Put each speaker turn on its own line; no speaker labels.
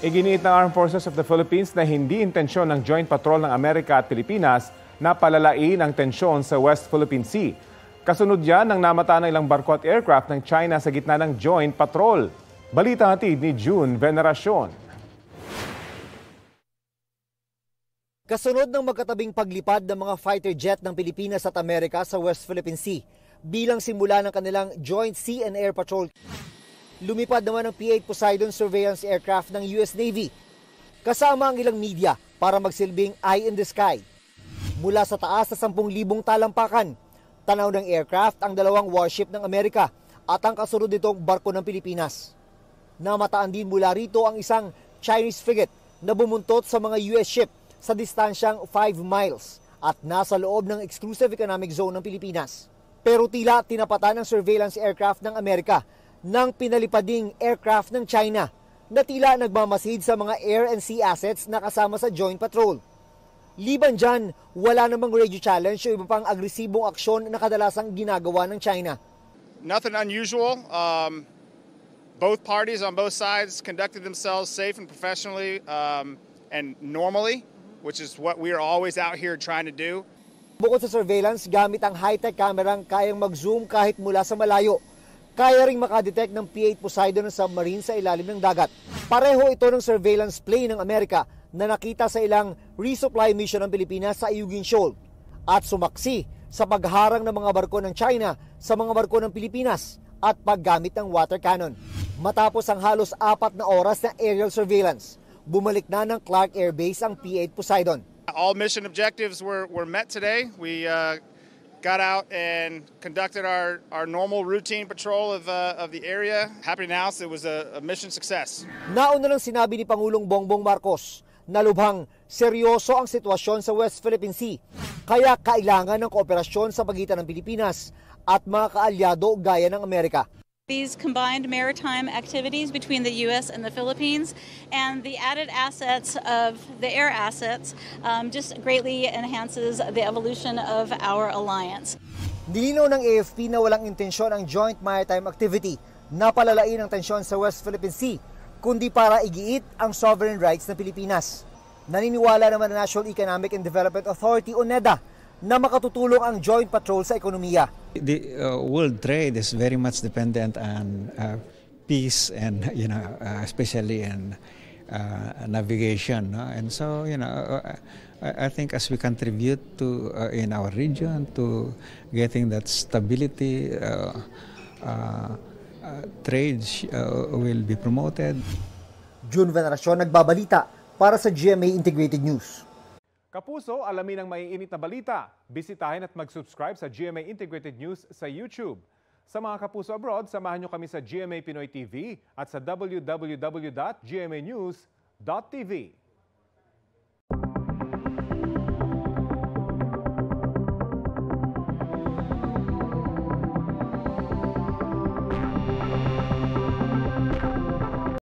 Iginiit ng Armed Forces of the Philippines na hindi intensyon ng Joint Patrol ng Amerika at Pilipinas na palalain ang tensyon sa West Philippine Sea. Kasunod yan ng namata ng ilang barko at aircraft ng China sa gitna ng Joint Patrol. Balita natin ni June Veneracion. Kasunod ng magkatabing
paglipad ng mga fighter jet ng Pilipinas at Amerika sa West Philippine Sea bilang simula ng kanilang Joint Sea and Air Patrol lumipad naman ang P-8 Poseidon surveillance aircraft ng US Navy kasama ang ilang media para magsilbing eye in the sky. Mula sa taas sa 10,000 talampakan, tanaw ng aircraft ang dalawang warship ng Amerika at ang kasunod nitong barko ng Pilipinas. Namataan din mula rito ang isang Chinese frigate na bumuntot sa mga US ship sa distansyang 5 miles at nasa loob ng exclusive economic zone ng Pilipinas. Pero tila tinapatan ng surveillance aircraft ng Amerika ng pinalipading aircraft ng China na tila nagmamasid sa mga air and sea assets na kasama sa Joint Patrol. Liban dyan, wala namang radio challenge o iba pang agresibong aksyon na kadalasang ginagawa ng China.
Nothing unusual. Um, both parties on both sides conducted themselves safe and professionally um, and normally, which is what we are always out here trying to do.
Bukod sa surveillance, gamit ang high-tech kamerang kayang mag-zoom kahit mula sa malayo kaya ring makadetect ng P-8 Poseidon ng submarine sa ilalim ng dagat. Pareho ito ng surveillance plane ng Amerika na nakita sa ilang resupply mission ng Pilipinas sa Ayugin Shoal at sumaksi sa pagharang ng mga barko ng China sa mga barko ng Pilipinas at paggamit ng water cannon. Matapos ang halos apat na oras na aerial surveillance, bumalik na ng Clark Air Base ang P-8 Poseidon.
All mission objectives were, were met today. We uh, got out and conducted our, our normal routine patrol of, uh, of the area. Happy to announce it was a, a mission success. Nauna lang
sinabi ni Pangulong Bongbong Marcos na lubhang seryoso ang sitwasyon sa West Philippine Sea. Kaya kailangan ng kooperasyon sa pagitan ng Pilipinas at mga kaalyado gaya ng Amerika
these combined maritime activities between the U.S. and the Philippines, and the added assets of the air assets um, just greatly enhances the evolution of our alliance.
Nilinaw ng AFP na walang intensyon ang joint maritime activity na palalain ang tensyon sa West Philippine Sea, kundi para igiit ang sovereign rights ng Pilipinas. Naniniwala naman ang National Economic and Development Authority o NEDA na makatutulong ang joint patrol sa ekonomiya. The uh, world trade is very much dependent on uh, peace and you know uh, especially in uh, navigation no? and so you know uh, uh, I, I think as we contribute to uh, in our region to getting that stability uh, uh, uh, trade uh, will be promoted June Veneracion nagbabalita para sa GMA Integrated News
Kapuso, alamin ang maiinit na balita. Bisitahin at mag-subscribe sa GMA Integrated News sa YouTube. Sa mga kapuso abroad, samahan nyo kami sa GMA Pinoy TV at sa www.gmanews.tv.